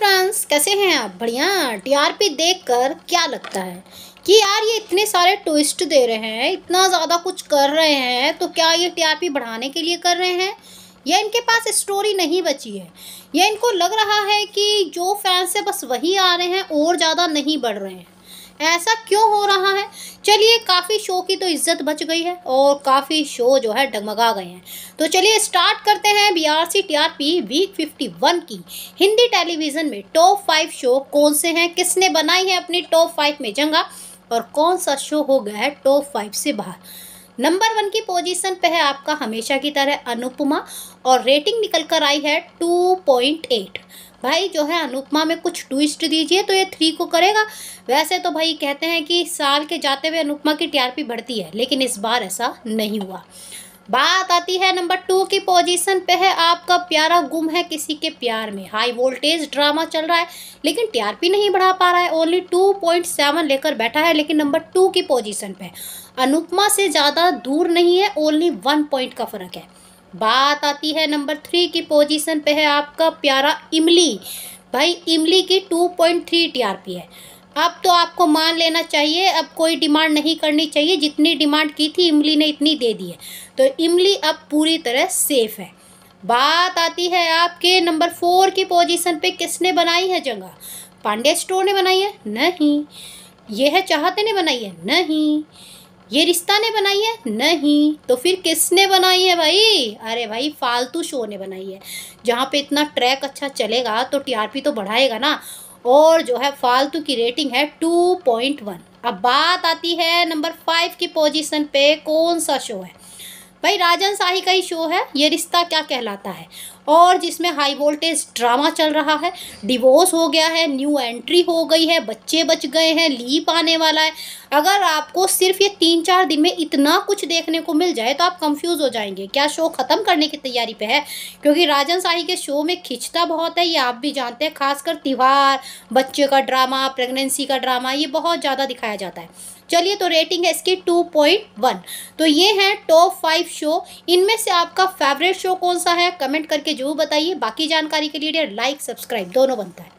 friends कैसे हैं आप बढ़िया टीआरपी देखकर क्या लगता है कि यार ये इतने सारे ट्विस्ट दे रहे हैं इतना ज़्यादा कुछ कर रहे हैं तो क्या ये टीआरपी बढ़ाने के लिए कर रहे हैं या इनके पास स्टोरी नहीं बची है या इनको लग रहा है कि जो फैंस है बस वही आ रहे हैं और ज़्यादा नहीं बढ़ रहे हैं ऐसा क्यों हो रहा है चलिए काफ़ी शो की तो इज्जत बच गई है और काफ़ी शो जो है डगमगा गए हैं तो चलिए स्टार्ट करते हैं B R C T R P week fifty one की हिंदी टेलीविज़न में टॉप फाइव शो कौन से हैं किसने बनाई है अपनी टॉप फाइव में जंगा और कौन सा शो हो गया है टॉप फाइव से बाहर नंबर वन की पोजीशन पे है आपका हमेशा की तरह अनुपमा और रेटिंग निकल कर आई है टू पॉइंट एट भाई जो है अनुपमा में कुछ ट्विस्ट दीजिए तो ये थ्री को करेगा वैसे तो भाई कहते हैं कि साल के जाते हुए अनुपमा की टीआरपी बढ़ती है लेकिन इस बार ऐसा नहीं हुआ बात आती है नंबर टू की पोजीशन पे है आपका प्यारा गुम है किसी के प्यार में हाई वोल्टेज ड्रामा चल रहा है लेकिन टीआरपी नहीं बढ़ा पा रहा है ओनली टू पॉइंट सेवन लेकर बैठा है लेकिन नंबर टू की पोजीशन पे अनुपमा से ज़्यादा दूर नहीं है ओनली वन पॉइंट का फर्क है बात आती है नंबर थ्री की पोजीशन पे है आपका प्यारा इमली भाई इमली की two point three T R P है अब तो आपको मान लेना चाहिए अब कोई डिमांड नहीं करनी चाहिए जितनी डिमांड की थी इमली ने इतनी दे दी है तो इमली अब पूरी तरह सेफ है बात आती है आपके नंबर फोर की पोजीशन पे किसने बनाई है जगह पांडे स्टोर ने बनाई है नहीं यह है चाहते ने बनाई है नहीं ये रिश्ता ने बनाई है नहीं तो फिर किसने बनाई है भाई अरे भाई फालतू शो ने बनाई है जहाँ पे इतना ट्रैक अच्छा चलेगा तो टीआरपी तो बढ़ाएगा ना और जो है फालतू की रेटिंग है टू पॉइंट वन अब बात आती है नंबर फाइव की पोजीशन पे कौन सा शो है भाई राजन शाही का ही शो है ये रिश्ता क्या कहलाता है और जिसमें हाई वोल्टेज ड्रामा चल रहा है डिवोर्स हो गया है न्यू एंट्री हो गई है बच्चे बच गए हैं लीप आने वाला है अगर आपको सिर्फ ये तीन चार दिन में इतना कुछ देखने को मिल जाए तो आप कंफ्यूज हो जाएंगे क्या शो ख़त्म करने की तैयारी पे है क्योंकि राजन शाही के शो में खिंचता बहुत है ये आप भी जानते हैं खासकर त्यौहार बच्चे का ड्रामा प्रेगनेंसी का ड्रामा ये बहुत ज़्यादा दिखाया जाता है चलिए तो रेटिंग है इसकी टू पॉइंट वन तो ये है टॉप फाइव शो इनमें से आपका फेवरेट शो कौन सा है कमेंट करके जरूर बताइए बाकी जानकारी के लिए लाइक सब्सक्राइब दोनों बनता है